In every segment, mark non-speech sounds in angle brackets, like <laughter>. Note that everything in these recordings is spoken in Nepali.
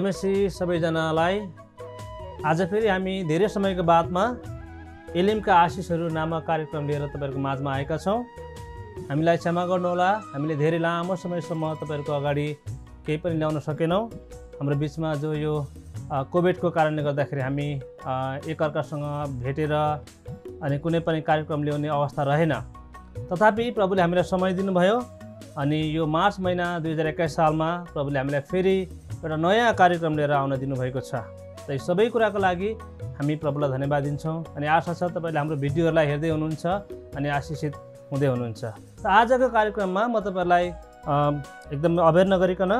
एलएमएससी सबैजनालाई आज फेरि हामी धेरै समयको बादमा एलएमका आशिषहरू नामक कार्यक्रम लिएर तपाईँहरूको माझमा आएका छौँ हामीलाई क्षमा गर्नुहोला हामीले धेरै लामो समयसम्म तपाईँहरूको अगाडि केही पनि ल्याउन सकेनौँ हाम्रो बिचमा जो यो कोभिडको कारणले गर्दाखेरि हामी एकअर्कासँग भेटेर अनि कुनै पनि कार्यक्रम ल्याउने अवस्था रहेन तथापि प्रभुले हामीलाई समय दिनुभयो अनि यो मार्च महिना दुई हजार एक्काइस सालमा प्रभुले हामीलाई फेरि एउटा नयाँ कार्यक्रम लिएर आउन दिनुभएको छ त यो सबै कुराको लागि हामी प्रबललाई धन्यवाद दिन्छौँ अनि आशा छ तपाईँले हाम्रो भिडियोहरूलाई हेर्दै हुनुहुन्छ अनि आशिषित हुँदै हुनुहुन्छ त आजको कार्यक्रममा म तपाईँहरूलाई एकदम अवेर नगरिकन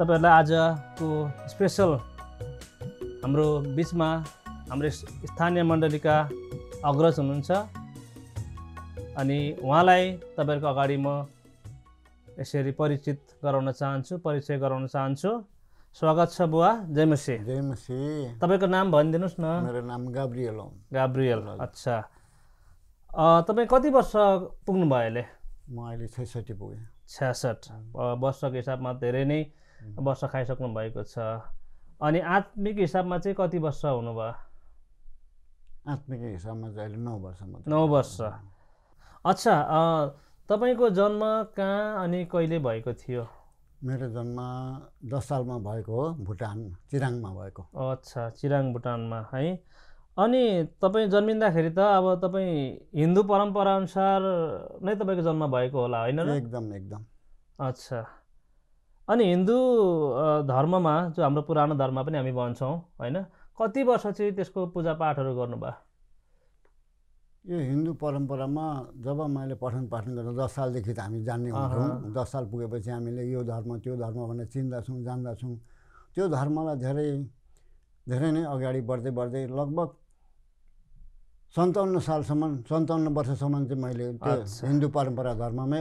तपाईँहरूलाई आजको स्पेसल हाम्रो बिचमा हाम्रो स्थानीय मण्डलीका अग्रज हुनुहुन्छ अनि उहाँलाई तपाईँहरूको अगाडि म यसरी परिचित गराउन चाहन्छु परिचय गराउन चाहन्छु स्वागत छ बुवा जयमसी जयमसी तपाईँको नाम भनिदिनुहोस् न मेरो नाम गाब्रियल हो गाब्रियल अच्छा तपाईँ कति वर्ष पुग्नुभयो अहिले म अहिले छैसठी पुगेँ छ्यासठ वर्षको हिसाबमा धेरै नै वर्ष खाइसक्नु भएको छ अनि आत्मिक हिसाबमा चाहिँ कति वर्ष हुनुभयो आत्मिक हिसाबमा चाहिँ अहिले नौ वर्ष नौ वर्ष अच्छा तपाईँको जन्म कहाँ अनि कहिले भएको थियो मेरो जन्म दस सालमा भएको हो भुटान चिराङमा भएको अच्छा चिराङ भुटानमा है अनि तपाईँ जन्मिँदाखेरि त अब तपाईँ हिन्दू परम्पराअनुसार नै तपाईँको जन्म भएको होला होइन एकदम एकदम अच्छा अनि हिन्दू धर्ममा जो हाम्रो पुरानो धर्म पनि हामी भन्छौँ होइन कति वर्ष चाहिँ त्यसको पूजापाठहरू गर्नुभयो यो हिन्दू परम्परामा जब मैले पठन पाठन गरेर दस सालदेखि त हामी जान्ने हुन्छौँ दस साल पुगेपछि हामीले यो धर्म त्यो धर्म भनेर चिन्दछौँ जान्दछौँ त्यो धर्मलाई धेरै धेरै नै अगाडि बढ्दै बढ्दै लगभग सन्ताउन्न सालसम्म सन्ताउन्न वर्षसम्म चाहिँ मैले त्यो हिन्दू परम्परा धर्ममै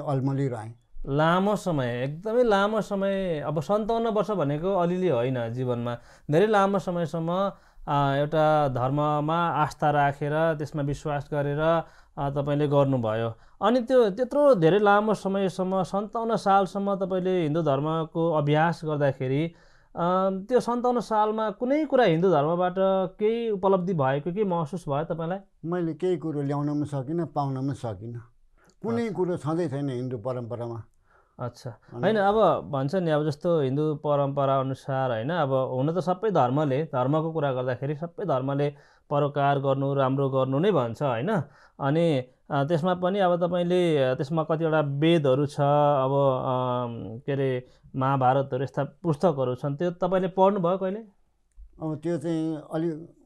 रहेँ लामो समय एकदमै लामो समय अब सन्ताउन्न वर्ष भनेको अलिअलि होइन जीवनमा धेरै लामो समयसम्म एउटा धर्ममा आस्था राखेर त्यसमा विश्वास गरेर तपाईँले गर्नुभयो अनि त्यो त्यत्रो धेरै लामो समयसम्म सन्ताउन्न सालसम्म तपाईँले हिन्दू धर्मको अभ्यास गर्दाखेरि त्यो सन्ताउन्न सालमा कुनै कुरा हिन्दू धर्मबाट केही उपलब्धि भएको के महसुस भयो तपाईँलाई मैले केही कुरो ल्याउन पनि सकिनँ पाउन पनि सकिनँ कुनै कुरो छँदै छैन हिन्दू परम्परामा अच्छा होइन अब भन्छ नि अब जस्तो हिन्दू परम्परा अनुसार होइन अब हुन त सबै धर्मले धर्मको कुरा गर्दाखेरि सबै धर्मले परोकार गर्नु राम्रो गर्नु नै भन्छ होइन अनि त्यसमा पनि अब तपाईँले त्यसमा कतिवटा वेदहरू छ अब के अरे महाभारतहरू यस्ता पुस्तकहरू छन् त्यो तपाईँले पढ्नुभयो कहिले अब त्यो चाहिँ अलिक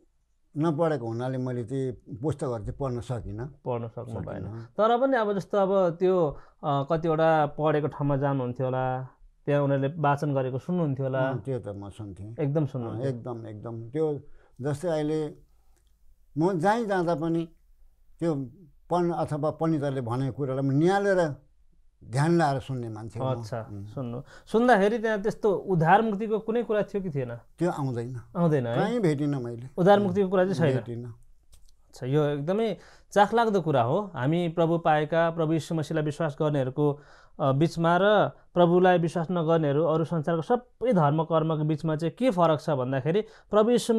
नपढेको हुनाले मैले चाहिँ पुस्तकहरू चाहिँ पढ्न सकिनँ पढ्न सक्नु भएन तर पनि अब जस्तो अब त्यो कतिवटा पढेको ठाउँमा जानुहुन्थ्यो होला त्यहाँ उनीहरूले वाचन गरेको सुन्नुहुन्थ्यो होला त्यो त म सुन्थेँ एकदम सुन्नु एकदम एकदम त्यो जस्तै अहिले म जहीँ जाँदा पनि त्यो पढ्न अथवा पण्डितहरूले भनेको कुरालाई म निहालेर ध्यान लाएर सुन्ने मान्छे अच्छा सुन्नु सुन्दाखेरि त्यहाँ त्यस्तो उधार मुक्तिको कुनै कुरा थियो कि थिएन त्यो आउँदैन आउँदैन कहीँ भेटिनँ मैले उधार मुक्तिको कुरा चाहिँ छैन भेटिनँ अच्छा यो एकदमै चाखलाग्दो कुरा हो हामी प्रभु पाएका प्रभु यीशु विश्वास गर्नेहरूको बिचमा र प्रभुलाई विश्वास नगर्नेहरू अरू संसारको सबै धर्म कर्मको बिचमा चाहिँ के फरक छ भन्दाखेरि प्रभु यीशु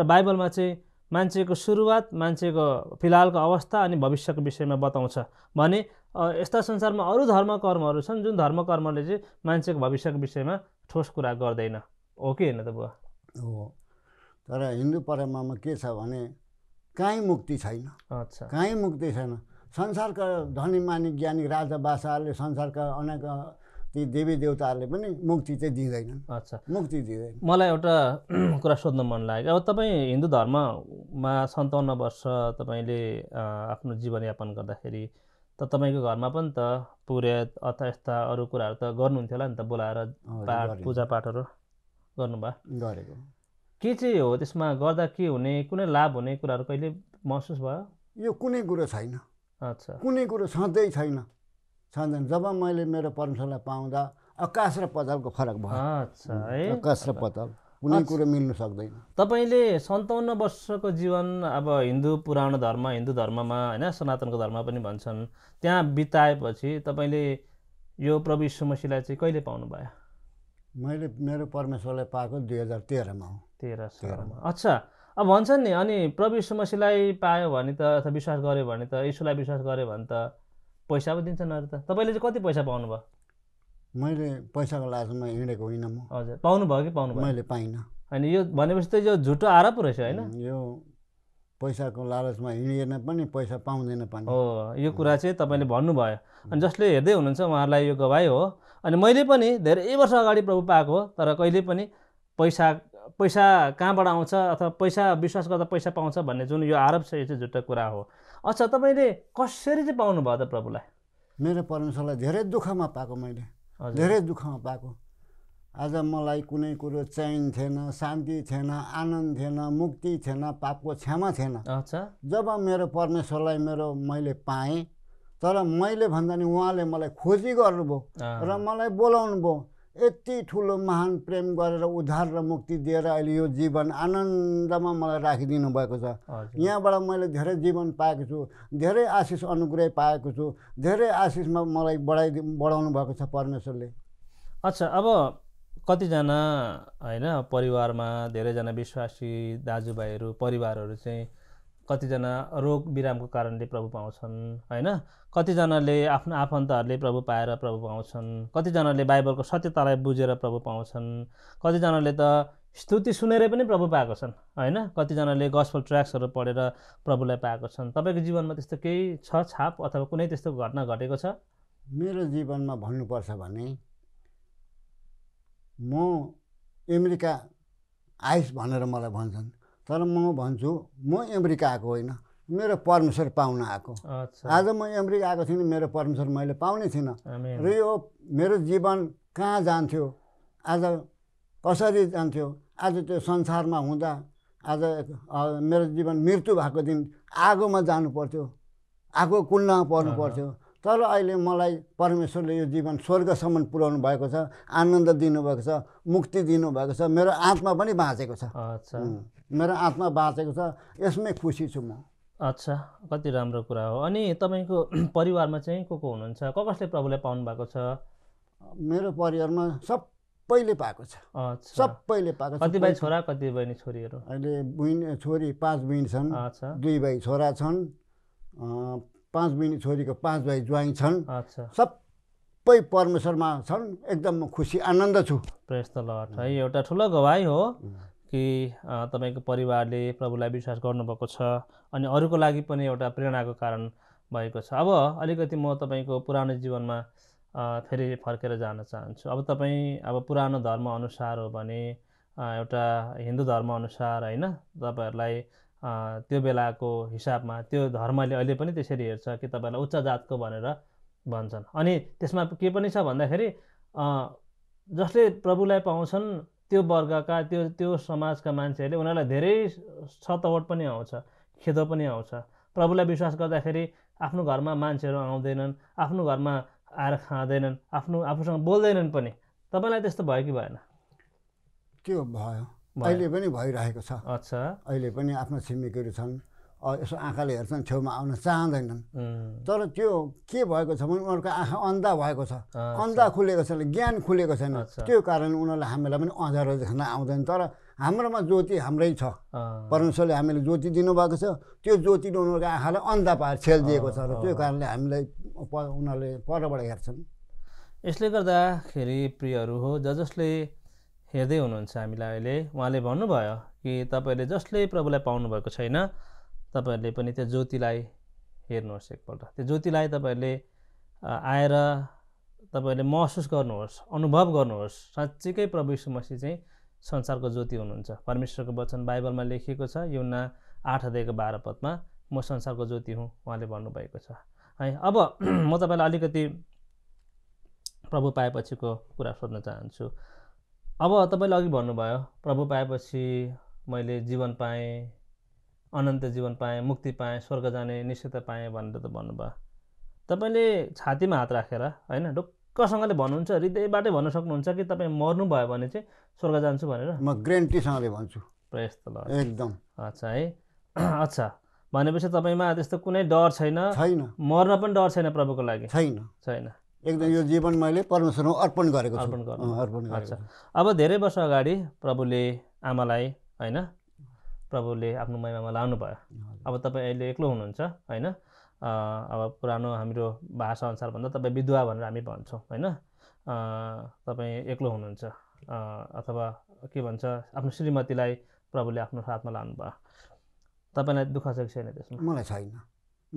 र बाइबलमा चाहिँ मान्छेको सुरुवात मान्छेको फिलहालको अवस्था अनि भविष्यको विषयमा बताउँछ भने यस्ता संसारमा अरू धर्म कर्महरू छन् जुन धर्म कर्मले चाहिँ मान्छेको भविष्यको विषयमा ठोस कुरा गर्दैन हो कि होइन त बुवा हो तर हिन्दू परम्परामा के छ भने काहीँ मुक्ति छैन अच्छा काहीँ मुक्ति छैन संसारका धनी मानी ज्ञानी राजा बासाहरूले संसारका अनेक ती देवी देवताहरूले पनि मुक्ति चाहिँ दिँदैनन् अच्छा मुक्ति दिँदैन मलाई एउटा <clears throat> कुरा सोध्न मन लाग्यो अब तपाईँ हिन्दू धर्ममा सन्ताउन्न वर्ष तपाईँले आफ्नो जीवनयापन गर्दाखेरि त तपाईँको घरमा पनि त पुर्यात अथवा यस्ता अरू कुराहरू त गर्नुहुन्थ्यो होला नि त बोलाएर पाठ पूजापाठहरू गर्नुभयो गरेको के चाहिँ हो त्यसमा गर्दा के हुने कुनै लाभ हुने कुराहरू कहिले महसुस भयो यो कुनै कुरो छैन अच्छा कुनै कुरो छँदै छैन छँदैन जब मैले मेरो परमेश्वरलाई पाउँदा आकाश र पतलको फरक भयो अच्छा है आकाश र पतल कुनै कुरो मिल्न सक्दैन तपाईँले सन्ताउन्न वर्षको जीवन अब हिन्दू पुरानो धर्म हिन्दू धर्ममा होइन सनातनको धर्म पनि भन्छन् त्यहाँ बिताएपछि तपाईँले यो प्रभु यीशु चाहिँ कहिले पाउनु भयो मैले मेरो परमेश्वरलाई पाएको दुई हजार तेह्रमा हो तेह्र सोह्रमा अच्छा अब भन्छन् नि अनि प्रभु यीशु पायो भने त अथवा विश्वास गऱ्यो भने त यसोलाई विश्वास गऱ्यो भने त पैसा पो दिन्छन् अरू त तपाईँले चाहिँ कति पैसा पाउनु भयो मैले पैसाको लाजमा हिँडेको होइन म हजुर पाउनुभयो कि पाउनु मैले पाइनँ अनि यो भनेपछि त यो झुटो आरोप रहेछ होइन यो पैसाको लालचमा हिँडिएन पनि पैसा पाउँदैन पनि हो यो कुरा चाहिँ तपाईँले भन्नुभयो अनि जसले हेर्दै हुनुहुन्छ उहाँहरूलाई यो गवाई हो अनि मैले पनि धेरै वर्ष अगाडि प्रभु पाएको हो तर कहिले पनि पैसा पैसा कहाँबाट आउँछ अथवा पैसा विश्वास गर्दा पैसा पाउँछ भन्ने जुन यो आरोप छ यो चाहिँ झुटो कुरा हो अच्छा तपाईँले कसरी चाहिँ पाउनुभयो त प्रभुलाई मेरो परमेश्वरलाई धेरै दुःखमा पाएको मैले धेरै दुःखमा पाएको आज मलाई कुनै कुरो चैन थिएन शान्ति थिएन आनन्द थिएन मुक्ति थिएन पापको क्षमा थिएन जब मेरो परमेश्वरलाई मेरो मैले पाएँ तर मैले भन्दा नि उहाँले मलाई खोजी गर्नुभयो र मलाई बोलाउनु भयो यति ठुलो महान प्रेम गरेर उद्धार र मुक्ति दिएर अहिले यो जीवन आनन्दमा मलाई राखिदिनु भएको छ यहाँबाट मैले धेरै जीवन पाएको छु धेरै आशिष अनुग्रह पाएको छु धेरै आशिषमा मलाई बढाइ बढाउनु भएको छ परमेश्वरले अच्छा अब कतिजना होइन परिवारमा धेरैजना विश्वासी दाजुभाइहरू परिवारहरू चाहिँ कतिजना रोग बिरामको कारणले प्रभु पाउँछन् होइन कतिजनाले आफ्नो आफन्तहरूले प्रभु पाएर प्रभु पाउँछन् कतिजनाले बाइबलको सत्यतालाई बुझेर प्रभु पाउँछन् कतिजनाले त स्तुति सुनेरै पनि प्रभु पाएको छन् होइन कतिजनाले गसफल ट्र्याक्सहरू पढेर प्रभुलाई पाएको छन् तपाईँको जीवनमा त्यस्तो केही छ छाप अथवा कुनै त्यस्तो घटना घटेको छ मेरो जीवनमा भन्नुपर्छ भने म अमेरिका आइस भनेर मलाई भन्छन् तर म भन्छु म अमेरिका आएको होइन मेरो परमेश्वर पाउन आएको आज म अमेरिका आएको थिइनँ मेरो परमेश्वर मैले पाउने थिइनँ र यो मेरो जीवन कहाँ जान्थ्यो आज कसरी जान्थ्यो आज त्यो संसारमा हुँदा आज मेरो जीवन मृत्यु भएको दिन आगोमा जानु पर्थ्यो आगो कुल्न पर्नु पर्थ्यो तर अहिले मलाई परमेश्वरले यो जीवन स्वर्गसम्म पुर्याउनु भएको छ आनन्द दिनुभएको छ मुक्ति दिनुभएको छ मेरो आत्मा पनि बाँचेको छ मेरो आत्मा बाँचेको छ यसमै खुसी छु म अच्छा कति राम्रो कुरा हो अनि तपाईँको <clears throat> परिवारमा चाहिँ को को हुनुहुन्छ क कसले प्रभुलाई पाउनु भएको छ मेरो परिवारमा सबैले पाएको छ सबैले पाएको छ भाइ छोरा कति बहिनी छोरीहरू अहिले बहिनी छोरी पाँच बहिनी छन् दुई भाइ छोरा छन् पाँच बहिनी छोरीको पाँच भाइ ज्वाइङ छन् सबै परमेश्वरमा छन् एकदम खुसी आनन्द छु प्रेस त लट है एउटा ठुलो गवाई हो कि तपाईँको परिवारले प्रभुलाई विश्वास गर्नुभएको छ अनि अरूको लागि पनि एउटा प्रेरणाको कारण भएको छ अब अलिकति म तपाईँको पुरानो जीवनमा फेरि फर्केर जान चाहन्छु अब तपाईँ अब पुरानो धर्मअनुसार हो भने एउटा हिन्दू धर्मअनुसार होइन तपाईँहरूलाई त्यो बेलाको हिसाबमा त्यो धर्मले अहिले पनि त्यसरी हेर्छ कि तपाईँलाई उच्च जातको भनेर भन्छन् अनि त्यसमा के पनि छ भन्दाखेरि जसले प्रभुलाई पाउँछन् त्यो वर्गका त्यो त्यो समाजका मान्छेहरूले उनीहरूलाई धेरै सतवट पनि आउँछ खेदो पनि आउँछ प्रभुलाई विश्वास गर्दाखेरि आफ्नो घरमा मान्छेहरू आउँदैनन् आफ्नो घरमा आएर खाँदैनन् आफ्नो आफूसँग बोल्दैनन् पनि तपाईँलाई त्यस्तो भयो कि भएन त्यो भयो अहिले पनि भइरहेको छ अच्छा अहिले पनि आफ्नो छिमेकीहरू छन् यसो आँखाले हेर्छन् छेउमा आउन चाहँदैनन् तर त्यो के भएको छ भने उनीहरूको आँखा अन्धा भएको छ अन्धा खुलेको छैन ज्ञान खुलेको छैन त्यो कारण उनीहरूले हामीलाई पनि अँधारो देख्न आउँदैन तर हाम्रोमा ज्योति हाम्रै छ परमेश्वरले हामीले ज्योति दिनुभएको छ त्यो ज्योतिले उनीहरूको आँखालाई अन्धा पाएर छेलिदिएको छ र त्यो कारणले हामीलाई उनीहरूले परबाट हेर्छन् यसले गर्दाखेरि प्रियहरू हो ज जसले हेर्दै हुनुहुन्छ हामीलाई अहिले उहाँले भन्नुभयो कि तपाईँहरूले जसले प्रभुलाई पाउनुभएको छैन तपाईँहरूले पनि त्यो ज्योतिलाई हेर्नुहोस् एकपल्ट त्यो ज्योतिलाई तपाईँहरूले आएर तपाईँहरूले महसुस गर्नुहोस् अनुभव गर्नुहोस् साँच्चीकै प्रभु यीशु मसीह चाहिँ संसारको ज्योति हुनुहुन्छ परमेश्वरको वचन बाइबलमा लेखिएको छ युना आठ अध्ययको बाह्र पदमा म संसारको ज्योति हुँ उहाँले भन्नुभएको छ है अब <clears throat> म तपाईँलाई अलिकति प्रभु पाएपछिको कुरा सोध्न चाहन्छु अब तपाईँले अघि भन्नुभयो प्रभु पाएपछि मैले जीवन पाएँ अनन्त जीवन पाएँ मुक्ति पाएँ स्वर्ग जाने निश्चित पाएँ भनेर त भन्नुभयो तपाईँले छातीमा हात राखेर होइन ढुक्कसँगले भन्नुहुन्छ हृदयबाटै भन्न सक्नुहुन्छ कि तपाईँ मर्नुभयो भने चाहिँ स्वर्ग जान्छु भनेर म ग्रेन्टीसँगले भन्छु प्रेस त ल एकदम अच्छा है <clears throat> अच्छा भनेपछि तपाईँमा त्यस्तो कुनै डर छैन छैन मर्न पनि डर छैन प्रभुको लागि छैन छैन एकदम यो जीवन मैले परमेश्वरमा अर्पण गरेको छु अर्पण गरेको अब धेरै वर्ष अगाडि प्रभुले आमालाई होइन प्रभुले आफ्नो महिमामा लानु भयो अब तपाईँ अहिले एक्लो हुनुहुन्छ होइन अब पुरानो हाम्रो भाषा अनुसार भन्दा तपाईँ विधवा भनेर हामी भन्छौँ होइन तपाईँ एक्लो हुनुहुन्छ अथवा के भन्छ आफ्नो श्रीमतीलाई प्रभुले आफ्नो साथमा भयो तपाईँलाई दुःख छ कि छैन त्यसमा मलाई छैन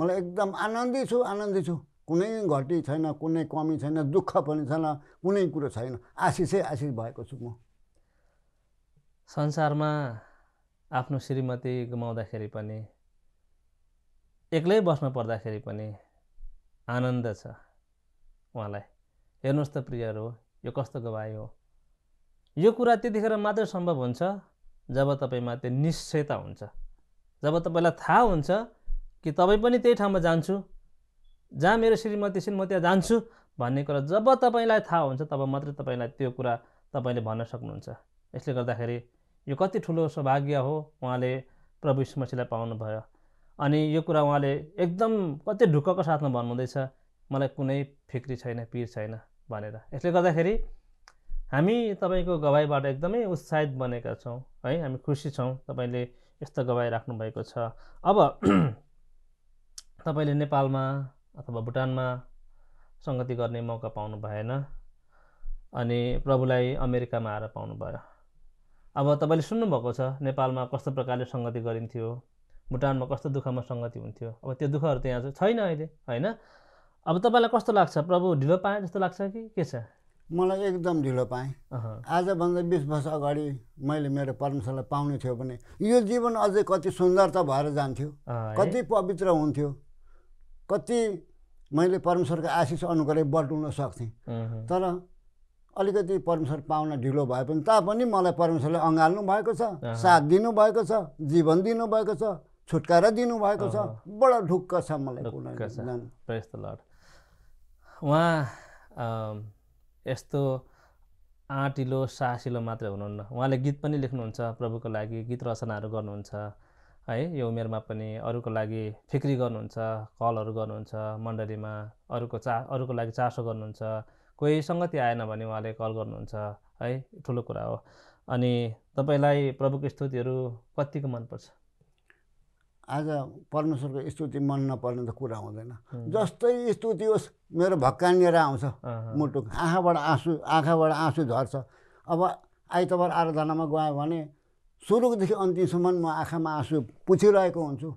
मलाई एकदम आनन्दी छु आनन्दी छु कुनै घटी छैन कुनै कमी छैन दुःख पनि छैन कुनै कुरो छैन आशिषै आशिष भएको छु म संसारमा आफ्नो श्रीमती गुमाउँदाखेरि पनि एक्लै बस्नु पर्दाखेरि पनि आनन्द छ उहाँलाई हेर्नुहोस् त प्रियहरू यो कस्तो गवाई हो यो कुरा त्यतिखेर मात्र सम्भव हुन्छ जब तपाईँमा त्यो निश्चयता हुन्छ जब तपाईँलाई थाहा हुन्छ कि तपाईँ पनि त्यही ठाउँमा जान्छु जहाँ मेरो श्रीमती छिन् म त्यहाँ जान्छु भन्ने कुरा जब तपाईँलाई थाहा हुन्छ तब मात्रै तपाईँलाई त्यो कुरा तपाईँले भन्न सक्नुहुन्छ यसले गर्दाखेरि यो कति ठुलो सौभाग्य हो उहाँले प्रभु मसीलाई पाउनुभयो अनि यो कुरा उहाँले एकदम कति ढुक्कको साथमा भन्नुहुँदैछ मलाई कुनै फिक्री छैन पिर छैन भनेर यसले गर्दाखेरि हामी तपाईँको गवाईबाट एकदमै उत्साहित बनेका छौँ है हामी खुसी छौँ तपाईँले यस्तो गवाई राख्नुभएको छ अब <clears throat> तपाईँले नेपालमा अथवा भुटानमा सङ्गति गर्ने मौका पाउनु भएन अनि प्रभुलाई अमेरिकामा आएर पाउनुभयो अब तपाईँले सुन्नुभएको छ नेपालमा कस्तो प्रकारले सङ्गति गरिन्थ्यो भुटानमा कस्तो दुःखमा सङ्गति हुन्थ्यो अब त्यो दुःखहरू त यहाँ छैन अहिले होइन अब तपाईँलाई कस्तो लाग्छ प्रभु ढिलो पाएँ जस्तो लाग्छ कि के छ मलाई एकदम ढिलो पाएँ आजभन्दा बिस वर्ष अगाडि मैले मेरो परमेश्वरलाई पाउने थियो भने यो जीवन अझै कति सुन्दर त भएर जान्थ्यो कति पवित्र हुन्थ्यो कति मैले परमेश्वरको आशिष अनुग्रह बटुल्न सक्थेँ तर अलिकति परमेश्वर पाउन ढिलो भए पनि तापनि मलाई परमेश्वरले अँगाल्नु भएको छ साथ दिनुभएको छ जीवन दिनुभएको छ छुटकारा दिनुभएको छ बडा ढुक्क छ मलाई उहाँ यस्तो आँटिलो सासिलो मात्रै हुनुहुन्न उहाँले गीत पनि लेख्नुहुन्छ प्रभुको लागि गीत रचनाहरू गर्नुहुन्छ है यो उमेरमा पनि अरूको लागि फिक्री गर्नुहुन्छ कलहरू गर्नुहुन्छ मण्डलीमा अरूको चा अरूको लागि चासो गर्नुहुन्छ कोही सङ्गति आएन भने उहाँले कल गर्नुहुन्छ है ठुलो कुरा हो अनि तपाईँलाई प्रभुको स्तुतिहरू कतिको मनपर्छ आज परमेश्वरको स्तुति मन नपर्ने त कुरा हुँदैन जस्तै स्तुति होस् मेरो भक्कानिएर आउँछ मुटु आँखाबाट आँसु आँखाबाट आँसु झर्छ अब आइतबार आराधनामा गयो भने सुरुदेखि अन्तिमसम्म म आँखामा आँसु पुछिरहेको हुन्छु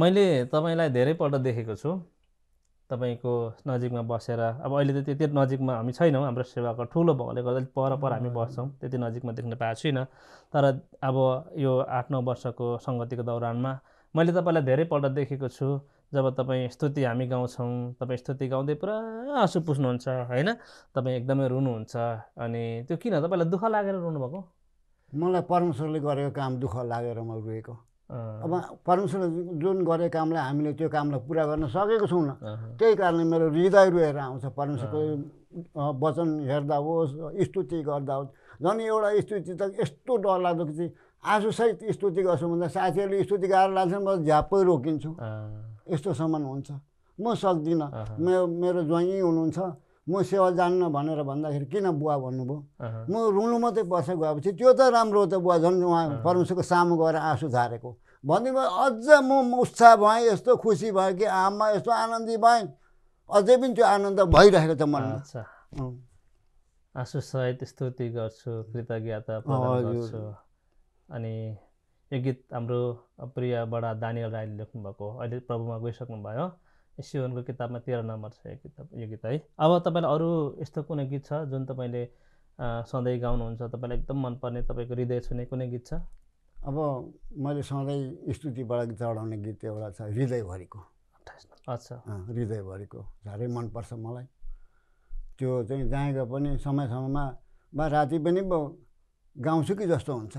मैले तपाईँलाई धेरैपल्ट देखेको छु तपाईँको नजिकमा बसेर अब अहिले त त्यति नजिकमा हामी छैनौँ हाम्रो सेवाको ठुलो भएकोले गर्दा परपर पर पर हामी बस्छौँ त्यति नजिकमा देख्न पाएको छुइनँ तर अब यो आठ नौ वर्षको सङ्गतिको दौरानमा मैले तपाईँलाई धेरैपल्ट देखेको छु जब तपाईँ स्तुति हामी गाउँछौँ तपाईँ स्तुति गाउँदै पुरा आँसु पुस्नुहुन्छ होइन तपाईँ एकदमै रुनुहुन्छ अनि त्यो किन तपाईँलाई दुःख लागेर रुनुभएको मलाई परमेश्वरले गरेको काम दुःख लागेर म रोएको अब परमेश्वरले जुन गरेको कामलाई हामीले त्यो कामलाई पुरा गर्न सकेको छैनौँ त्यही कारणले मेरो हृदय रोएर आउँछ परमेश्वरको वचन हेर्दा होस् स्तुति गर्दा होस् झन् एउटा स्तुति त यस्तो डर डरलाग्दो चाहिँ आँसुसहित स्तुति गर्छु भन्दा साथीहरूले स्तुति गाह्रो लाग्छ म झ्यापै रोकिन्छु यस्तोसम्म हुन्छ म सक्दिनँ मेरो मेरो ज्वाइँ हुनुहुन्छ म सेवा जान्न भनेर भन्दाखेरि किन बुवा भन्नुभयो म रुनु मात्रै बसेर गएपछि त्यो त राम्रो हो त बुवा झन् उहाँ परमेश्वरको सामु गएर आँसु झारेको भनिदिनु अझ म उत्साह भएँ यस्तो खुसी भएँ कि आमा यस्तो आनन्दी भएँ अझै पनि त्यो आनन्द भइरहेको छ मनमा आँसु सहित स्तुति गर्छु कृतज्ञता गर्छु अनि यो गीत हाम्रो प्रिय बडा दानियल राईले लेख्नुभएको अहिले प्रभुमा गइसक्नुभयो सिवनको किताबमा तेह्र नम्बर छ यो किताब यो गीत है अब तपाईँलाई अरू यस्तो कुनै गीत छ जुन तपाईँले सधैँ गाउनुहुन्छ तपाईँलाई एकदम मनपर्ने तपाईँको हृदय छुने कुनै गीत छ अब मैले सधैँ स्तुतिबाट चढाउने गीत एउटा छ हृदयभरिको अच्छा हृदयभरिको साह्रै मनपर्छ मलाई त्यो चाहिँ जहाँ पनि समय समयमा वा राति पनि गाउँछु कि जस्तो हुन्छ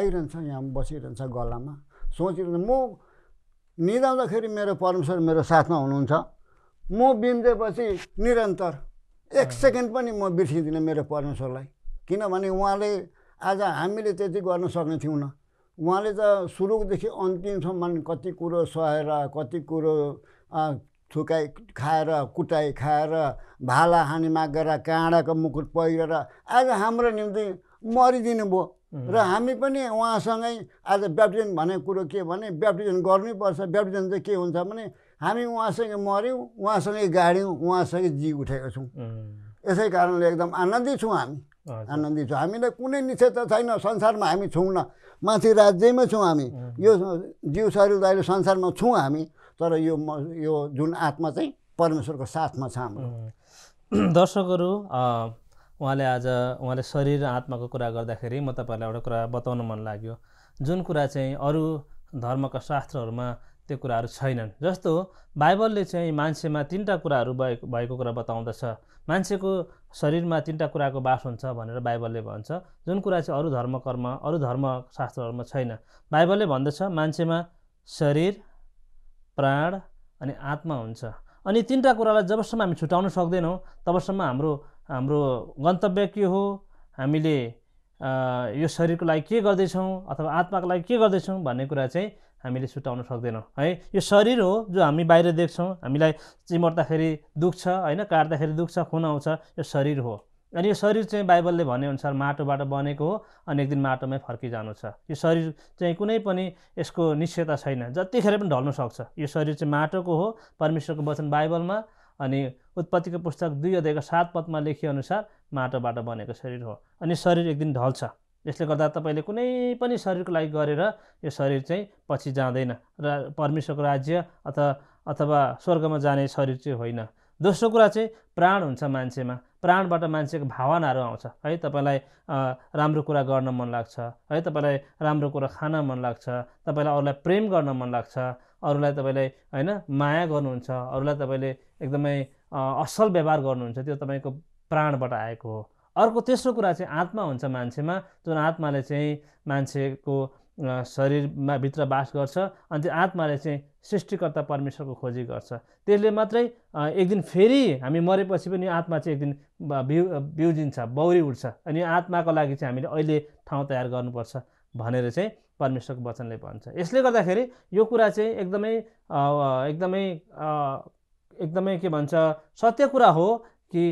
आइरहन्छ यहाँ बसिरहन्छ गलामा सोचिरहन्छ म निदाउँदाखेरि मेरो परमेश्वर मेरो साथमा हुनुहुन्छ म बिम्सेपछि निरन्तर एक सेकेन्ड पनि म बिर्सिदिनँ मेरो परमेश्वरलाई किनभने उहाँले आज हामीले त्यति गर्न सक्ने थिएनौँ उहाँले त सुरुदेखि अन्तिमसम्म कति कुरो सहेर कति कुरो थुकाइ खाएर कुटाइ खाएर भाला हानी मागेर काँडाको मुकुट पहिरेर आज हाम्रो निम्ति मरिदिनु भयो र हामी पनि उहाँसँगै आज ब्याप्टिजन भनेको कुरो के भने गर्नै गर्नैपर्छ ब्याप्टिजन चाहिँ के हुन्छ भने हामी उहाँसँग मऱ्यौँ उहाँसँगै गाड्यौँ उहाँसँगै जी उठेको छौँ यसै कारणले एकदम आनन्दित छौँ हामी आनन्दित छौँ हामीलाई कुनै निषेध त छैन संसारमा हामी छौँ न माथि राज्यमै छौँ हामी यो जिउ शरीर अहिले संसारमा छौँ हामी तर यो यो जुन आत्मा चाहिँ परमेश्वरको साथमा छ हाम्रो दर्शकहरू उहाँले आज उहाँले शरीर र आत्माको कुरा गर्दाखेरि म तपाईँहरूलाई एउटा कुरा बताउन मन लाग्यो जुन कुरा चाहिँ अरू धर्मका शास्त्रहरूमा त्यो कुराहरू छैनन् जस्तो बाइबलले चाहिँ मान्छेमा तिनवटा कुराहरू भएको भएको कुरा बताउँदछ मान्छेको शरीरमा तिनवटा कुराको बास हुन्छ भनेर बाइबलले भन्छ जुन कुरा चाहिँ अरू धर्मकर्म अरू धर्मशास्त्रहरूमा छैन बाइबलले भन्दछ मान्छेमा शरीर प्राण अनि आत्मा हुन्छ अनि तिनवटा कुरालाई जबसम्म हामी छुट्याउन सक्दैनौँ तबसम्म हाम्रो हाम्रो गन्तव्य के हो हामीले यो शरीरको लागि के गर्दैछौँ अथवा आत्माको लागि के गर्दैछौँ भन्ने कुरा चाहिँ हामीले छुट्याउन सक्दैनौँ है यो शरीर हो जो हामी बाहिर देख्छौँ हामीलाई चिमर्दाखेरि दुख्छ होइन काट्दाखेरि दुख्छ खुन आउँछ यो शरीर हो अनि यो शरीर चाहिँ बाइबलले भनेअनुसार माटोबाट बनेको हो अनि एक दिन माटोमै फर्किजानु छ यो शरीर चाहिँ कुनै पनि यसको निश्चयता छैन जतिखेर पनि ढल्नु सक्छ यो शरीर चाहिँ माटोको हो परमेश्वरको वचन बाइबलमा अनि उत्पत्तिको पुस्तक दुई अध्यायको सात पदमा लेखिएअनुसार माटोबाट बनेको शरीर हो अनि शरीर एक दिन ढल्छ यसले गर्दा तपाईँले कुनै पनि शरीरको लागि गरेर यो शरीर चाहिँ पछि जाँदैन र परमेश्वरको राज्य अथवा अथवा स्वर्गमा जाने शरीर चाहिँ होइन दोस्रो कुरा चाहिँ प्राण हुन्छ मान्छेमा प्राणबाट मान्छेको भावनाहरू आउँछ है तपाईँलाई राम्रो कुरा गर्न मन लाग्छ है तपाईँलाई राम्रो कुरा खान मन लाग्छ तपाईँलाई अरूलाई प्रेम गर्न मन लाग्छ अरूलाई तपाईँले होइन माया गर्नुहुन्छ अरूलाई तपाईँले एकदमै असल व्यवहार गर्नुहुन्छ त्यो तपाईँको प्राणबाट आएको हो अर्को तेस्रो कुरा चाहिँ आत्मा हुन्छ मान्छेमा जुन आत्माले चाहिँ मान्छेको शरीरमा भित्र बास गर्छ अनि त्यो आत्माले चाहिँ सृष्टिकर्ता परमेश्वरको खोजी गर्छ त्यसले मात्रै एक दिन फेरि हामी मरेपछि पनि आत्मा चाहिँ एक दिन बिउ बिउजिन्छ बौरी उठ्छ अनि आत्माको लागि चाहिँ हामीले अहिले ठाउँ तयार गर्नुपर्छ भनेर चाहिँ परमेश्वरको वचनले भन्छ यसले गर्दाखेरि यो कुरा चाहिँ एकदमै एकदमै एकदमै के भन्छ सत्य कुरा हो कि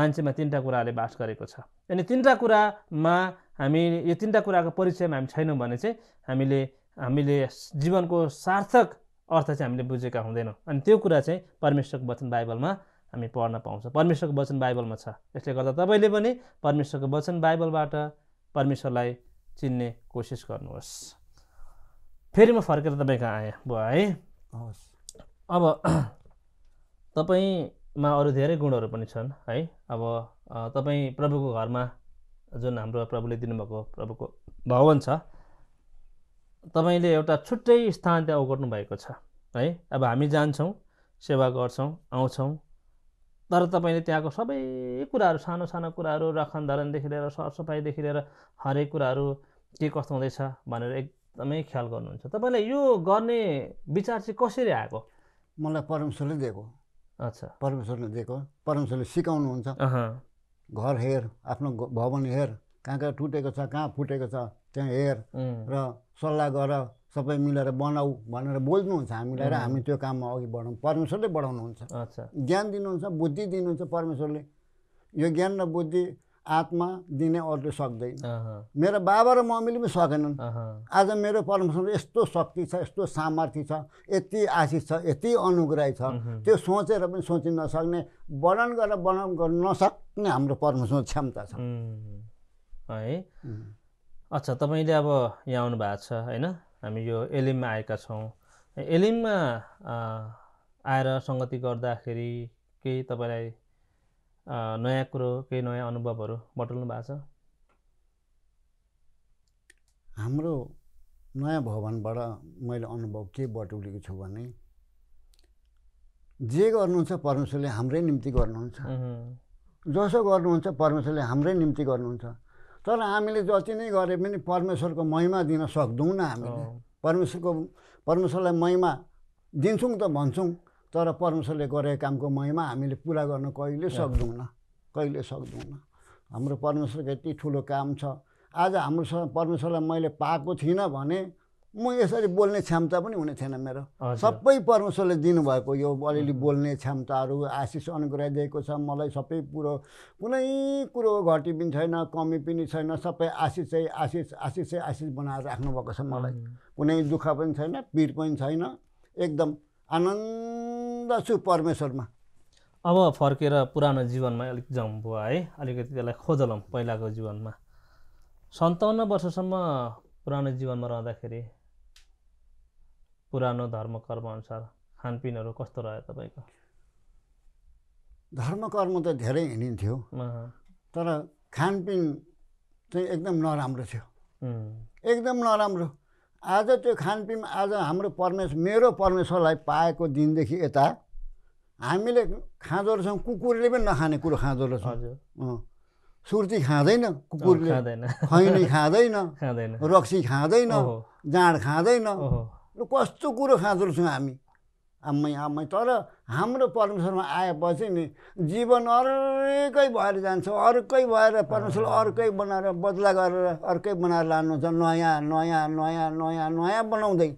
मान्छेमा तिनवटा कुराले बास गरेको छ अनि तिनवटा कुरामा हामी यो तिनवटा कुराको परिचयमा हामी छैनौँ भने चाहिँ हामीले हामीले जीवनको सार्थक अर्थ चाहिँ हामीले बुझेका हुँदैनौँ अनि त्यो कुरा चाहिँ परमेश्वरको वचन बाइबलमा हामी पढ्न पाउँछ परमेश्वरको वचन बाइबलमा छ यसले गर्दा तपाईँले पनि परमेश्वरको वचन बाइबलबाट परमेश्वरलाई चिन्ने कोसिस गर्नुहोस् फेरि म फर्केर तपाईँ कहाँ आएँ बुवा है हवस् अब <clears throat> तपाईँमा अरू धेरै गुणहरू पनि छन् है अब तपाईँ प्रभुको घरमा जुन हाम्रो प्रभुले दिनुभएको प्रभुको भवन छ तपाईँले एउटा छुट्टै स्थान त्यहाँ ओगट्नु भएको छ है अब हामी जान्छौँ सेवा गर्छौँ आउँछौँ तर तपाईँले त्यहाँको सबै कुराहरू सानो सानो कुराहरू रखन धरनदेखि लिएर सरसफाइदेखि लिएर हरेक कुराहरू के कस्तो हुँदैछ भनेर एकदमै ख्याल गर्नुहुन्छ तपाईँलाई यो गर्ने विचार चाहिँ कसरी आएको मलाई परमेश्वरले दिएको अच्छा परमेश्वरले दिएको परमेश्वरले सिकाउनुहुन्छ घर हेर आफ्नो भवन हेर कहाँ कहाँ टुटेको छ कहाँ फुटेको छ त्यहाँ हेर र सल्लाह गर सबै मिलेर बनाऊ भनेर बोल्नुहुन्छ हामीलाई र हामी त्यो काममा अघि बढाउँ परमेश्वरले बढाउनुहुन्छ ज्ञान दिनुहुन्छ बुद्धि दिनुहुन्छ परमेश्वरले यो ज्ञान र बुद्धि आत्मा दिने अरूले सक्दैन मेरो बाबा र मम्मीले पनि सकेनन् आज मेरो परमेश्वर यस्तो शक्ति छ यस्तो सामर्थ्य छ यति आशिष छ यति अनुग्रह छ त्यो सोचेर पनि सोचिन नसक्ने वर्णन गरेर वर्णन गर्न नसक्ने हाम्रो परमेश्वर क्षमता छ है अच्छा तपाईँले अब यहाँ आउनु भएको छ होइन हामी यो एलिममा आएका छौँ एलिममा आएर सङ्गति गर्दाखेरि केही तपाईँलाई नयाँ कुरो केही नयाँ अनुभवहरू बटुल्नु भएको छ हाम्रो नयाँ भवनबाट मैले अनुभव के बटुलेको छु भने जे गर्नुहुन्छ परमेश्वरले हाम्रै निम्ति गर्नुहुन्छ जसो गर्नुहुन्छ परमेश्वरले हाम्रै निम्ति गर्नुहुन्छ तर हामीले जति नै गरे पनि परमेश्वरको महिमा दिन सक्दैनौँ हामी परमेश्वरको परमेश्वरलाई महिमा दिन्छौँ त भन्छौँ तर परमेश्वरले गरेको कामको महिमा हामीले पुरा गर्न कहिले सक्दैनौँ कहिले सक्दैनौँ हाम्रो परमेश्वरको यति ठुलो काम छ आज हाम्रो परमेश्वरलाई मैले पाएको थिइनँ भने म यसरी बोल्ने क्षमता पनि हुने थिएन मेरो सबै परमेश्वरले दिनुभएको यो अलिअलि बोल्ने क्षमताहरू आशिष अनुग्रह दिएको छ मलाई सबै कुरो कुनै कुरो घटी पनि छैन कमी पनि छैन सबै आशिषै आशिष आशिषै आशिष बनाएर राख्नुभएको छ मलाई कुनै दुःख पनि छैन पिर पनि छैन एकदम आनन्द छु परमेश्वरमा अब फर्केर पुरानो जीवनमा अलिक जाउँ भयो है अलिकति त्यसलाई खोजलौँ पहिलाको जीवनमा सन्ताउन्न वर्षसम्म पुरानो जीवनमा रहँदाखेरि पुरानो धर्म कर्म अनुसार खानपिनहरू कस्तो रह्यो तपाईँको धर्म कर्म त धेरै हिँडिन्थ्यो तर खानपिन चाहिँ एकदम नराम्रो थियो एकदम नराम्रो आज त्यो खानपिन आज हाम्रो परमेश्वर मेरो परमेश्वरलाई पाएको दिनदेखि यता हामीले खाँदो रहेछौँ कुकुरले पनि नखाने कुरो खाँदो रहेछ सुर्ती खाँदैन कुकुरले खैनी खाँदैन रक्सी खाँदैन जाँड खाँदैन र कस्तो कुरो खाँदो रहेछौँ हामी आमै आमै तर हाम्रो परमेश्वरमा आएपछि नि जीवन अर्कै भएर जान्छ अर्कै भएर परमेश्वर अर्कै बनाएर बदला गरेर अर्कै बनाएर लानुहुन्छ नयाँ नयाँ नयाँ नयाँ नयाँ बनाउँदै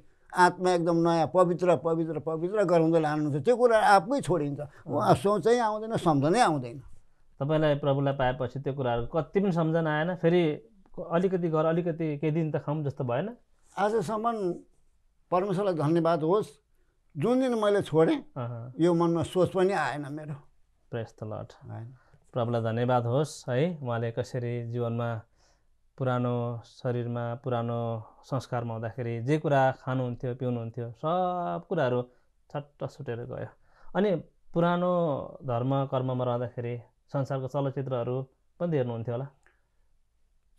आत्मा एकदम नयाँ पवित्र पवित्र पवित्र गराउँदै लानुहुन्छ त्यो कुरा आफै छोडिन्छ उहाँ सोचै आउँदैन सम्झनै आउँदैन तपाईँलाई प्रभुलाई पाएपछि त्यो कुराहरू कति पनि सम्झना आएन फेरि अलिकति गर अलिकति केही दिन त खाउँ जस्तो भएन आजसम्म परमेश्वरलाई धन्यवाद होस् जुन दिन मैले छोडेँ यो मनमा सोच पनि आएन मेरो लट प्रभुलाई धन्यवाद होस् है उहाँले कसरी जीवनमा पुरानो शरीरमा पुरानो संस्कारमा हुँदाखेरि जे कुरा खानुहुन्थ्यो पिउनुहुन्थ्यो सब कुराहरू छट्ट छुटेर गयो अनि पुरानो धर्म कर्ममा रहँदाखेरि संसारको चलचित्रहरू पनि हेर्नुहुन्थ्यो होला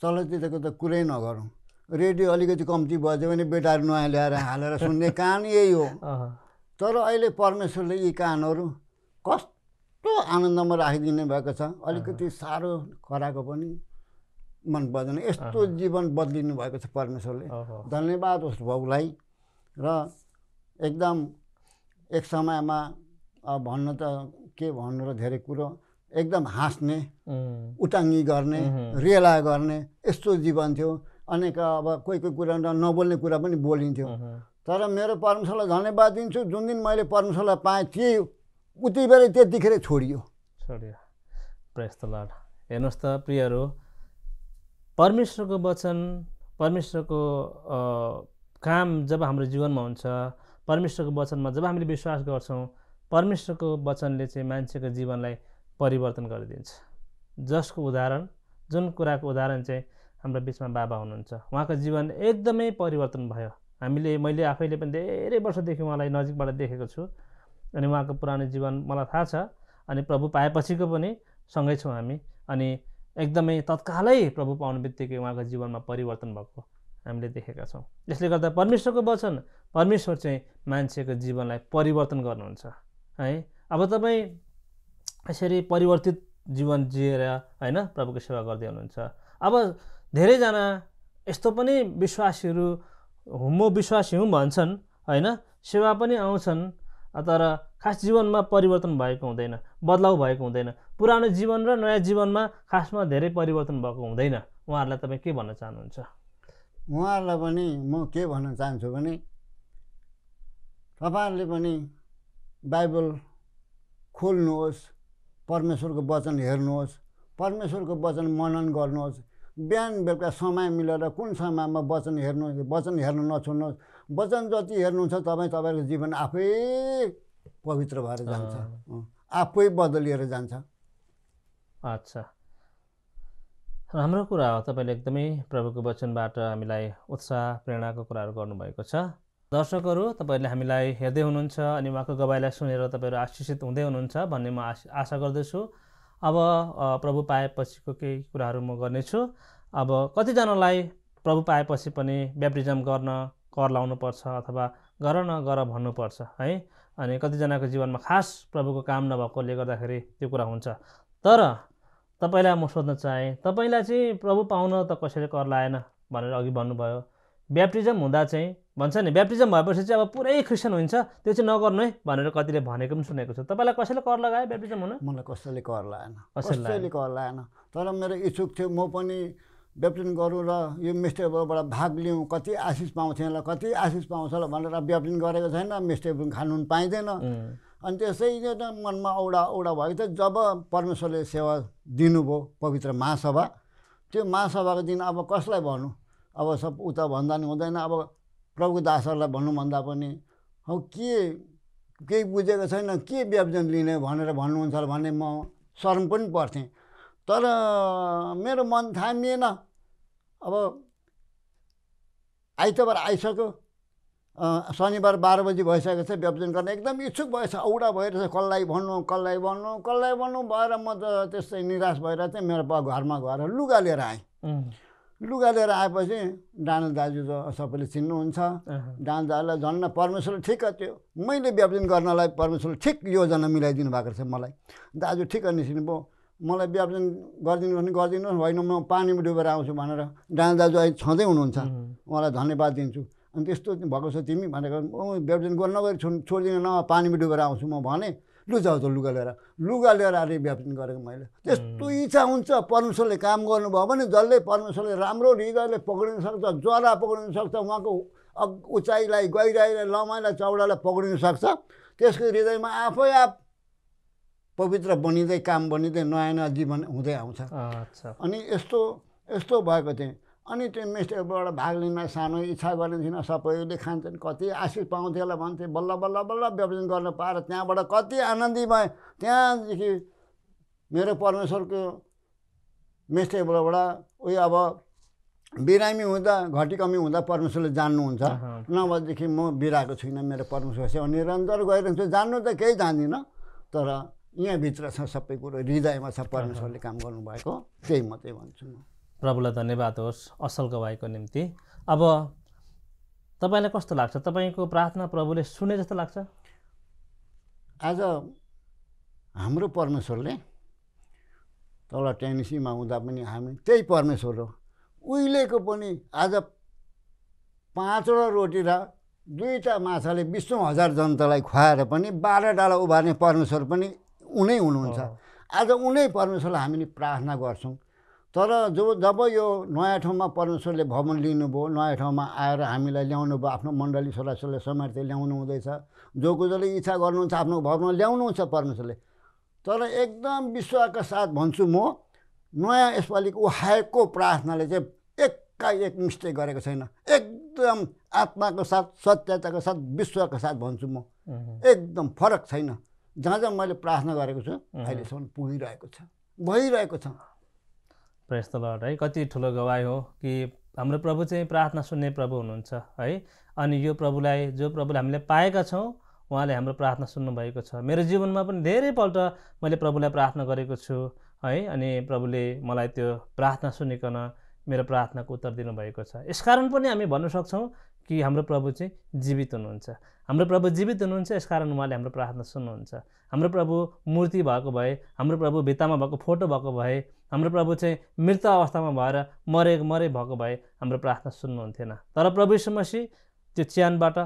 चलचित्रको त कुरै नगरौँ रेडियो अलिकति कम्ती बज्यो भने बेटाहरू नयाँ ल्याएर हालेर सुन्ने कान यही हो तर अहिले परमेश्वरले यी कानहरू कस्तो आनन्दमा राखिदिनु भएको छ अलिकति साह्रो खराको पनि मन पर्दैन यस्तो जीवन बदलिनु भएको छ परमेश्वरले धन्यवाद होस् भाउलाई र एकदम एक समयमा भन्न त के भन्नु र धेरै कुरो एकदम हाँस्ने उटाङ्गी गर्ने रेला गर्ने यस्तो जीवन थियो अनेक अब कोही कोही कुरा नबोल्ने कुरा पनि बोलिन्थ्यो तर मेरो परमेश्वरलाई धन्यवाद दिन्छु जुन दिन मैले परमेश्वरलाई पाएँ त्यही उति बेरै त्यतिखेरै छोडियो छोडियो लाड हेर्नुहोस् त प्रियहरू परमेश्वरको वचन परमेश्वरको काम जब हाम्रो जीवनमा हुन्छ परमेश्वरको वचनमा जब हामीले विश्वास गर्छौँ परमेश्वरको वचनले चाहिँ मान्छेको जीवनलाई परिवर्तन गरिदिन्छ जसको उदाहरण जुन कुराको उदाहरण चाहिँ हाम्रो बिचमा बाबा हुनुहुन्छ उहाँको जीवन एकदमै परिवर्तन भयो हामीले मैले आफैले पनि धेरै वर्षदेखि उहाँलाई नजिकबाट देखेको छु अनि उहाँको पुरानो जीवन मलाई थाहा छ अनि प्रभु पाएपछिको पनि सँगै छौँ हामी अनि एकदमै तत्कालै प्रभु पाउने बित्तिकै उहाँको जीवनमा परिवर्तन भएको हामीले देखेका छौँ यसले गर्दा परमेश्वरको वचन परमेश्वर चाहिँ मान्छेको जीवनलाई परिवर्तन गर्नुहुन्छ है अब तपाईँ यसरी परिवर्तित जीवन जिएर होइन प्रभुको सेवा गर्दै हुनुहुन्छ अब धेरैजना यस्तो पनि विश्वासीहरू म विश्वासी हुँ भन्छन् होइन सेवा पनि आउँछन् तर खास जीवनमा परिवर्तन भएको हुँदैन बदलाउ भएको हुँदैन पुरानो जीवन र नयाँ जीवनमा खासमा धेरै परिवर्तन भएको हुँदैन उहाँहरूलाई तपाईँ के भन्न चाहनुहुन्छ उहाँहरूलाई पनि म के भन्न चाहन्छु भने तपाईँहरूले पनि बाइबल खोल्नुहोस् परमेश्वरको वचन हेर्नुहोस् परमेश्वरको वचन मनन गर्नुहोस् बिहान बेलुका समय मिलेर कुन समयमा वचन हेर्नु वचन हेर्नु नछोड्नुहोस् वचन जति हेर्नुहुन्छ तपाईँ तपाईँको जीवन आफै पवित्र भएर जान्छ आफै बदलिएर जान्छ अच्छा राम्रो कुरा हो तपाईँले एकदमै प्रभुको वचनबाट हामीलाई उत्साह प्रेरणाको कुराहरू गर्नुभएको छ दर्शकहरू तपाईँहरूले हामीलाई हेर्दै हुनुहुन्छ अनि उहाँको गवाईलाई सुनेर तपाईँहरू आशिषित हुँदै हुनुहुन्छ भन्ने म आशा गर्दछु अब प्रभु पाएपछिको केही कुराहरू म गर्नेछु अब कतिजनालाई प्रभु पाएपछि पनि ब्याप्टिजम गर्न कर लाउनुपर्छ अथवा गर न गर भन्नुपर्छ है अनि कतिजनाको जीवनमा खास प्रभुको काम नभएकोले गर्दाखेरि त्यो कुरा हुन्छ तर तपाईँलाई म सोध्न चाहेँ तपाईँलाई चाहिँ प्रभु पाउन त कसैले कर लाएन भनेर अघि भन्नुभयो ब्याप्टिजम हुँदा चाहिँ भन्छ नि ब्याप्टिजम भएपछि चाहिँ अब पुरै क्रिस्चियन हुन्छ त्यो चाहिँ नगर्नु है भनेर कतिले भनेको पनि सुनेको छु तपाईँलाई कसैले कर लगायो ब्याप्टिजम हुन मलाई कसैले कर लगाएन कसैले कर लगाएन तर मेरो इच्छुक थियो म पनि ब्याप्टिन गरौँ र यो मिस्टेबलबाट भाग लिउँ कति आशिष पाउँथेँ होला कति आशिष पाउँछ होला भनेर ब्याप्टिन गरेको छैन मिस्टेबल खानु पाइँदैन अनि त्यसै मनमा औडा औडा भयो त जब परमेश्वरले सेवा दिनुभयो पवित्र महासभा त्यो महासभाको दिन अब कसलाई भन्नु अब सब उता भन्दा नि हुँदैन अब प्रभुदासहरूलाई भन्नुभन्दा पनि हौ के केही बुझेको छैन के व्यवजन लिने भनेर भन्नुहुन्छ भने म शर्म पनि पर्थेँ तर मेरो मन थामिएन अब आइतबार आइसक्यो शनिबार बाह्र बजी भइसकेको छ व्यवजन गर्न एकदम इच्छुक भएछ औडा भइरहेछ कसलाई भन्नु कसलाई भन्नु कसलाई भन्नु भएर म त त्यस्तै निराश भएर चाहिँ मेरो घरमा गएर लुगा लिएर आएँ लुगा लिएर आएपछि डाँडल दाजु त सबैले चिन्नुहुन्छ डाँडल दाजुलाई झन् परमेश्वर ठिक त्यो मैले व्यापजन गर्नलाई परमेश्वर ठिक योजना मिलाइदिनु भएको रहेछ मलाई दाजु ठिक निस्किनु भयो मलाई व्यापजन गरिदिनु भने गरिदिनुहोस् होइन म पानीमा डुबेर आउँछु भनेर डाँडल दाजु अहिले छँदै हुनुहुन्छ उहाँलाई धन्यवाद दिन्छु अनि त्यस्तो भएको छ तिमी भनेर व्यापजन गर्न छोड छोडिदिनु न पानीमा डुबेर आउँछु म भने लु जाऊ त लुगा लिएर लुगा लिएर आएर व्यापन गरेको मैले त्यस्तो इच्छा हुन्छ परमेश्वरले काम गर्नुभयो भने जसले परमेश्वरले राम्रो हृदयले पक्रिनु सक्छ ज्वरा पक्रिनु सक्छ उहाँको उचाइलाई गहिराइलाई लमाइलाई चौडालाई पक्रिनु सक्छ त्यसको हृदयमा आफै आप पवित्र बनिँदै काम बनिँदै नयाँ नयाँ जीवन हुँदै आउँछ अनि यस्तो यस्तो भएको थिएँ अनि त्यो मिस्टेकबाट भाग लिन सानो इच्छा गरिन्थिनँ सबैले खान्छन् कति आशिष पाउँथ्यो भन्थे बल्ल बल्ल बल्ल व्यवजन गर्न पाएर त्यहाँबाट कति आनन्दी भएँ त्यहाँदेखि मेरो परमेश्वरको मिस्टेकबाट उयो अब बिरामी हुँदा घटी कमी हुँदा परमेश्वरले जान्नुहुन्छ नभएदेखि म बिराएको छुइनँ मेरो परमेश्वर सेवा निरन्तर गइरहन्छु जान्नु त केही जान्दिनँ तर यहाँभित्र छ सबै कुरो हृदयमा छ परमेश्वरले काम गर्नुभएको त्यही मात्रै भन्छु म प्रभुलाई धन्यवाद होस् असल गवाईको निम्ति अब तपाईँलाई कस्तो लाग्छ तपाईँको प्रार्थना प्रभुले सुने जस्तो लाग्छ आज हाम्रो परमेश्वरले तल टेनिसीमा हुँदा पनि हामी त्यही परमेश्वर हो उहिलेको पनि आज पाँचवटा रोटी र दुईवटा माछाले बिसौँ हजार जनतालाई खुवाएर पनि बाह्र डाला उभार्ने परमेश्वर पनि उनै हुनुहुन्छ आज उनै परमेश्वरलाई हामीले प्रार्थना गर्छौँ तर जब जब यो नयाँ ठाउँमा परमेश्वरले भवन लिनुभयो नयाँ ठाउँमा आएर हामीलाई ल्याउनु भयो आफ्नो मण्डली छोराछोरीलाई समर्थ्य ल्याउनु हुँदैछ जो जसले इच्छा गर्नुहुन्छ आफ्नो भवनमा ल्याउनुहुन्छ परमेश्वरले तर एकदम विश्वासका साथ भन्छु म नयाँ यसपालिको उहाएको प्रार्थनाले चाहिँ एक्का एक मिस्टेक गरेको छैन एकदम आत्माको साथ सत्यताको साथ विश्वको साथ भन्छु म एकदम फरक छैन जहाँ जहाँ मैले प्रार्थना गरेको छु अहिलेसम्म पुगिरहेको छ भइरहेको छ प्रेस त लड है कति ठुलो गवाई हो कि हाम्रो प्रभु चाहिँ प्रार्थना सुन्ने प्रभु हुनुहुन्छ है अनि यो प्रभुलाई जो प्रभुले हामीले पाएका छौँ उहाँले हाम्रो प्रार्थना सुन्नुभएको छ मेरो जीवनमा पनि धेरैपल्ट मैले प्रभुलाई प्रार्थना गरेको छु है अनि प्रभुले मलाई त्यो प्रार्थना सुनिकन मेरो प्रार्थनाको उत्तर दिनुभएको छ यसकारण पनि हामी भन्न सक्छौँ कि हाम्रो प्रभु चाहिँ जीवित हुनुहुन्छ हाम्रो प्रभु जीवित हुनुहुन्छ यसकारण उहाँले हाम्रो प्रार्थना सुन्नुहुन्छ हाम्रो प्रभु मूर्ति भएको भए हाम्रो प्रभु भित्तामा भएको फोटो भएको भए हाम्रो प्रभु चाहिँ मृत अवस्थामा भएर मरे मरे भएको भए हाम्रो प्रार्थना सुन्नुहुन्थेन तर प्रभु समसी त्यो च्यानबाट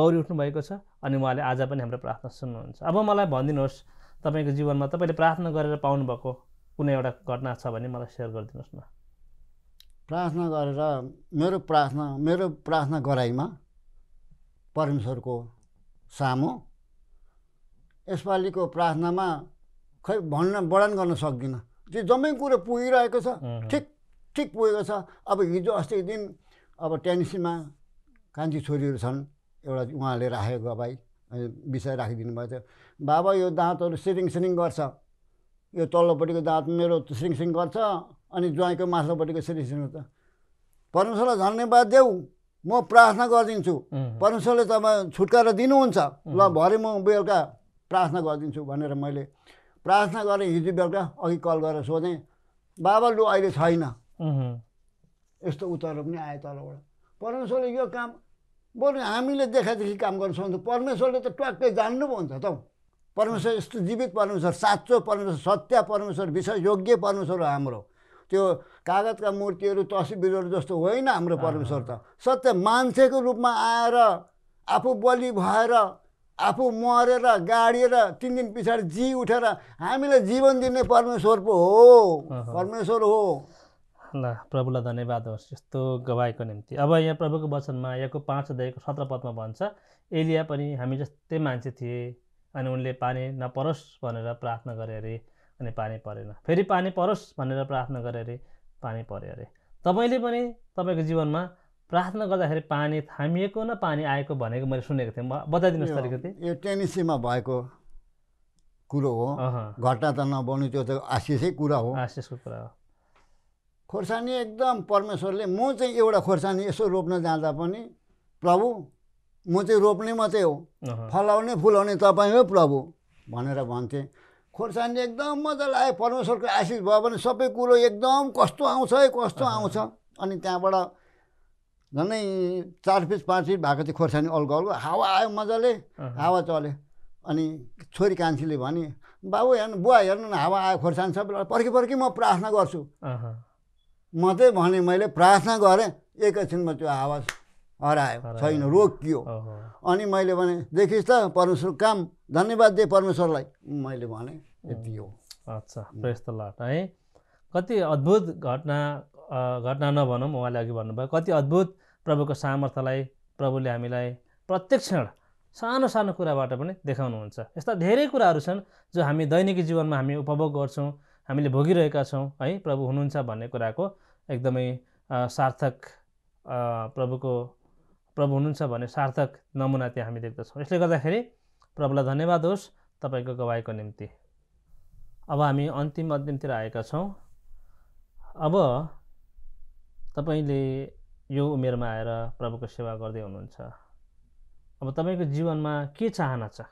बौरी उठ्नुभएको छ अनि उहाँले आज पनि हाम्रो प्रार्थना सुन्नुहुन्छ अब मलाई भनिदिनुहोस् तपाईँको जीवनमा तपाईँले प्रार्थना गरेर पाउनुभएको कुनै एउटा घटना छ भने मलाई सेयर गरिदिनुहोस् न प्रार्थना गरेर मेरो प्रार्थना मेरो प्रार्थना गराइमा परमेश्वरको सामु यसपालिको प्रार्थनामा खै भन्न वर्णन गर्न सक्दिनँ त्यो जम्मै कुरो पुगिरहेको छ ठिक ठिक पुगेको छ अब हिजो अस्ति दिन अब टेनिसीमा कान्छी छोरीहरू छन् एउटा उहाँले राखेको भाइ विषय राखिदिनु भएको थियो बाबा यो दाँतहरू सिरिङ सिरिङ गर्छ यो तल्लोपट्टिको दाँत मेरो सिरिङ सिरिङ गर्छ अनि ज्वाइँको माथिल्लोपट्टिको श्री त परमेश्वरलाई धन्यवाद देऊ म प्रार्थना गरिदिन्छु परमेश्वरले तपाईँ छुटकाएर दिनुहुन्छ ल भरे म बेलुका प्रार्थना गरिदिन्छु भनेर मैले प्रार्थना गरेँ हिजो बेलुका अघि कल गरेर सोधेँ बाबा लु अहिले छैन यस्तो उत्तरहरू पनि आयो तलबाट परमेश्वरले यो काम बरु हामीले देखादेखि काम गर्न सक्छौँ परमेश्वरले त ट्वाक्कै जान्नु पो हुन्छ त परमेश्वर यस्तो जीवित परमेश्वर साँचो परमेश्वर सत्य परमेश्वर विषय योग्य परमेश्वर हो हाम्रो त्यो कागजका मूर्तिहरू तस्बिरहरू जस्तो होइन हाम्रो परमेश्वर त सत्य मान्छेको रूपमा आएर आफू बलि भएर आफू मरेर गाडिएर तिन दिन पछाडि जी उठेर हामीलाई जीवन दिने परमेश्वर पो हो परमेश्वर हो ल प्रभुलाई धन्यवाद होस् यस्तो गवाईको निम्ति अब यहाँ प्रभुको वचनमा यहाँको पाँच अध्यायको सत्र पदमा भन्छ एलिया पनि हामी जस्तै मान्छे थिए अनि उनले पानी नपरोस् भनेर प्रार्थना गरे अरे अनि पानी परेन फेरि पानी परोस् भनेर प्रार्थना गरे अरे पानी पऱ्यो अरे तपाईँले पनि तपाईँको जीवनमा प्रार्थना गर्दाखेरि पानी थामिएको न पानी आएको भनेको मैले सुनेको थिएँ बताइदिनुहोस् अलिकति यो टेनिसीमा भएको कुरो हो घटना त नबन्नु त्यो त आशिषै कुरा हो आशिषको कुरा हो खोर्सानी एकदम परमेश्वरले म चाहिँ एउटा खोर्सानी यसो रोप्न जाँदा पनि प्रभु म चाहिँ रोप्ने मात्रै हो फलाउने फुलाउने तपाईँ हो प्रभु भनेर भन्थेँ खोर्सानी एकदम मजा आयो परमेश्वरको आशिष भयो भने सबै कुरो एकदम कस्तो आउँछ है कस्तो आउँछ अनि त्यहाँबाट झन्डै चार फिट पाँच फिट भएको थियो खोर्सानी अल्गो अल्गो हावा आयो मजाले हावा चल्यो अनि छोरी कान्छीले भने बाबु हेर्नु बुवा हेर्नु न हावा आयो खोर्सानी सबैलाई पर्खी पर्खी म प्रार्थना गर्छु म चाहिँ भने मैले प्रार्थना गरेँ एकैछिनमा त्यो हावा हरायो छैन रोकियो अनि मैले भने देखिस् त परमेश्वर काम धन्यवाद दिएँ परमेश्वरलाई मैले भने यति हो अच्छा लट है कति अद्भुत घटना घटना नभनौँ उहाँले अघि भन्नुभयो कति अद्भुत प्रभुको सामर्थ्यलाई प्रभुले हामीलाई प्रत्येक सानो सानो कुराबाट पनि देखाउनुहुन्छ यस्ता धेरै कुराहरू छन् जो हामी दैनिक जीवनमा हामी उपभोग गर्छौँ हामीले भोगिरहेका छौँ है प्रभु हुनुहुन्छ भन्ने कुराको एकदमै सार्थक प्रभुको प्रभु हुनुहुन्छ भन्ने सार्थक नमुना त्यहाँ हामी देख्दछौँ यसले गर्दाखेरि प्रभुलाई धन्यवाद होस् तपाईँको गवाईको निम्ति अब हामी अन्तिम अध्ययनतिर आएका छौँ अब तपाईँले यो उमेरमा आएर प्रभुको सेवा गर्दै हुनुहुन्छ अब तपाईँको जीवनमा के चाहना छ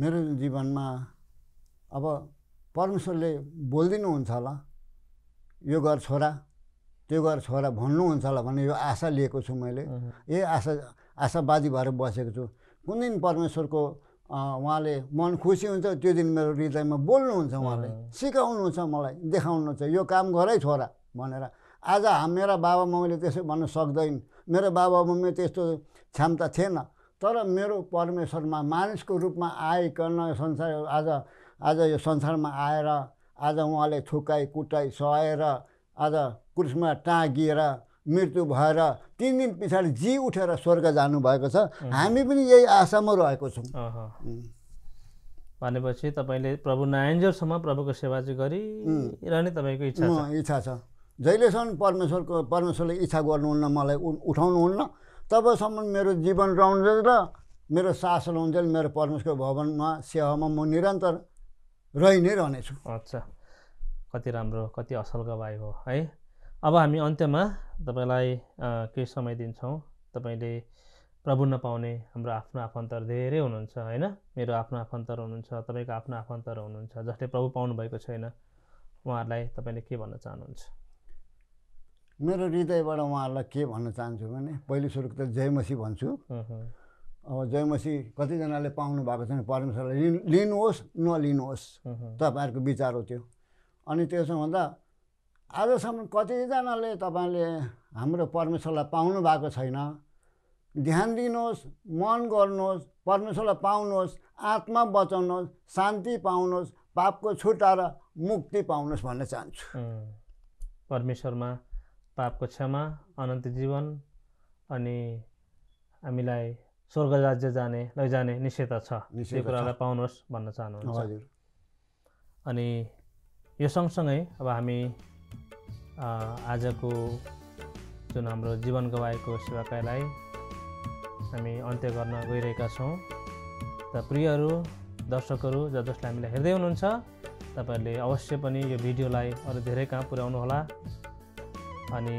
मेरो जीवनमा अब परमेश्वरले बोलिदिनुहुन्छ होला यो घर छोरा त्यो गरेर छोरा भन्नुहुन्छ होला भने यो आशा लिएको छु मैले ए आशा आशावादी भएर बसेको छु कुन दिन परमेश्वरको उहाँले मन खुसी हुन्छ त्यो दिन मेरो हृदयमा बोल्नुहुन्छ उहाँले सिकाउनुहुन्छ मलाई देखाउनुहुन्छ यो काम गरै छोरा भनेर आज मेरा बाबा मम्मीले त्यसो भन्न सक्दैन मेरो बाबा मम्मी त्यस्तो क्षमता थिएन तर मेरो परमेश्वरमा मानिसको रूपमा आइकन संसार आज आज यो संसारमा आएर आज उहाँले थुकाई कुटाइ सहाएर आज क्रुसमा टाँगिएर मृत्यु भएर तिन दिन पछाडि जी उठेर स्वर्ग जानुभएको छ हामी पनि यही आशामा रहेको छौँ भनेपछि तपाईँले प्रभु नारायणजेलसम्म प्रभुको सेवा चाहिँ गरिरहने तपाईँको इच्छा इच्छा छ जहिलेसम्म परमेश्वरको परमेश्वरले इच्छा गर्नुहुन्न मलाई उठाउनुहुन्न तबसम्म मेरो जीवन रहन्छ र मेरो शासन हुन्छ मेरो परमेश्वर भवनमा सेवामा म निरन्तर रहि नै रहनेछु अच्छा कति राम्रो कति असल गवाई हो है अब हामी अन्त्यमा तपाईँलाई केही समय दिन्छौँ तपाईँले प्रभु नपाउने हाम्रो आफ्नो आफन्तहरू धेरै हुनुहुन्छ होइन मेरो आफ्नो आफन्तहरू हुनुहुन्छ तपाईँको आफ्नो आफन्तहरू हुनुहुन्छ जसले प्रभु पाउनु भएको छैन उहाँहरूलाई तपाईँले के भन्न चाहनुहुन्छ मेरो हृदयबाट उहाँहरूलाई के भन्न चाहन्छु भने पहिलो सुरु त जयमसी भन्छु अब जयमसी कतिजनाले पाउनु भएको छैन परमेश्वरलाई लिनुहोस् नलिनुहोस् तपाईँहरूको विचार हो त्यो अनि त्यसो भन्दा आजसम्म कतिजनाले तपाईँले हाम्रो परमेश्वरलाई पाउनु भएको छैन ध्यान दिनुहोस् मन गर्नुहोस् परमेश्वरलाई पाउनुहोस् आत्मा बचाउनुहोस् शान्ति पाउनुहोस् पापको र मुक्ति पाउनुहोस् भन्न चाहन्छु परमेश्वरमा पापको क्षमा अनन्त जीवन अनि हामीलाई स्वर्ग राज्य जाने लैजाने निश्चयता छ त्यो कुरालाई पाउनुहोस् भन्न चाहनुहुन्छ हजुर अनि यो सँगसँगै अब हामी आजको जुन हाम्रो जीवन गवाएको सेवाकाइलाई हामी अन्त्य गर्न गइरहेका छौँ त प्रियहरू दर्शकहरू ज जसले हामीलाई हेर्दै हुनुहुन्छ तपाईँहरूले अवश्य पनि यो भिडियोलाई अरू धेरै कहाँ पुर्याउनु होला अनि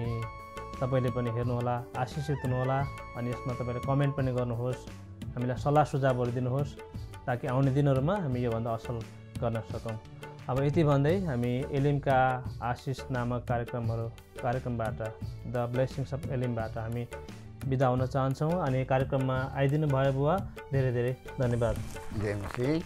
तपाईँले पनि हेर्नुहोला आशिषित हुनुहोला अनि यसमा तपाईँले कमेन्ट पनि गर्नुहोस् हामीलाई सल्लाह सुझावहरू दिनुहोस् ताकि आउने दिनहरूमा हामी योभन्दा असल गर्न सकौँ अब यति भन्दै हामी एलिमका आशिष नामक कार्यक्रमहरू कार्यक्रमबाट द ब्लेसिङ्स अफ एलिमबाट हामी बिदा हुन चाहन्छौँ अनि कार्यक्रममा आइदिनु भयो बुवा धेरै धेरै धन्यवाद जय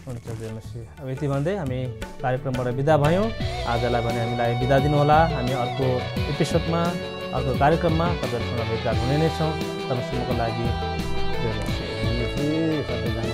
हुन्छ जयमसी अब यति भन्दै हामी कार्यक्रमबाट बिदा भयौँ आजलाई भने हामीलाई बिदा दिनुहोला हामी अर्को एपिसोडमा अर्को कार्यक्रममा तपाईँहरूसँग भेटघाट हुने नै छौँ तपाईँसम्मको लागि जयमसी